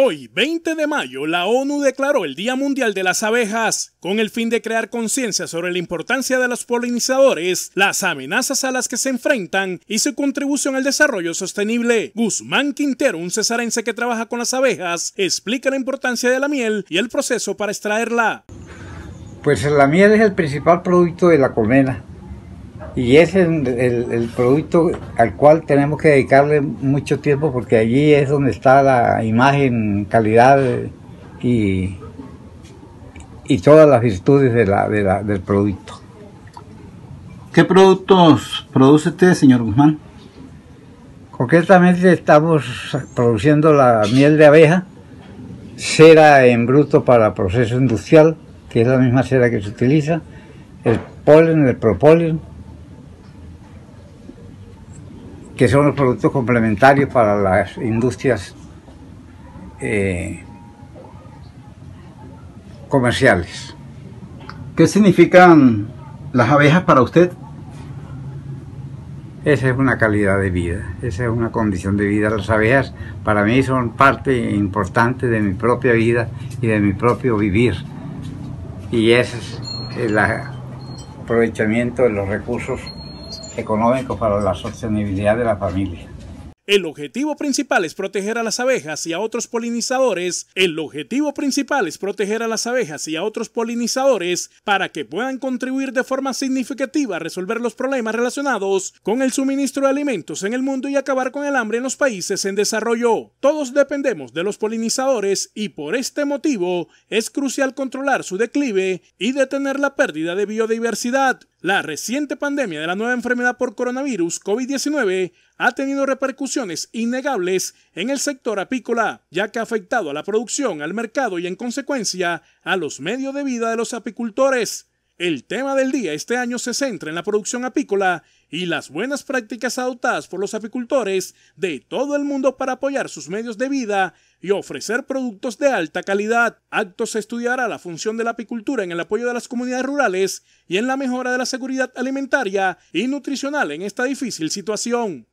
Hoy, 20 de mayo, la ONU declaró el Día Mundial de las Abejas, con el fin de crear conciencia sobre la importancia de los polinizadores, las amenazas a las que se enfrentan y su contribución al desarrollo sostenible. Guzmán Quintero, un cesarense que trabaja con las abejas, explica la importancia de la miel y el proceso para extraerla. Pues la miel es el principal producto de la colmena. Y ese es el, producto al cual tenemos que dedicarle mucho tiempo porque allí es donde está la imagen, calidad y, y todas las virtudes de la, del producto. ¿Qué productos produce usted, señor Guzmán? Concretamente estamos produciendo la miel de abeja, cera en bruto para proceso industrial, que es la misma cera que se utiliza, el polen, el propóleo, que son los productos complementarios para las industrias eh, comerciales. ¿Qué significan las abejas para usted? Esa es una calidad de vida, esa es una condición de vida. Las abejas para mí son parte importante de mi propia vida y de mi propio vivir. Y ese es el aprovechamiento de los recursos económico para la sostenibilidad de la familia. El objetivo principal es proteger a las abejas y a otros polinizadores. El objetivo principal es proteger a las abejas y a otros polinizadores para que puedan contribuir de forma significativa a resolver los problemas relacionados con el suministro de alimentos en el mundo y acabar con el hambre en los países en desarrollo. Todos dependemos de los polinizadores y por este motivo es crucial controlar su declive y detener la pérdida de biodiversidad. La reciente pandemia de la nueva enfermedad por coronavirus COVID-19 ha tenido repercusiones innegables en el sector apícola, ya que ha afectado a la producción, al mercado y en consecuencia a los medios de vida de los apicultores. El tema del día este año se centra en la producción apícola y las buenas prácticas adoptadas por los apicultores de todo el mundo para apoyar sus medios de vida y ofrecer productos de alta calidad. Acto se estudiará la función de la apicultura en el apoyo de las comunidades rurales y en la mejora de la seguridad alimentaria y nutricional en esta difícil situación.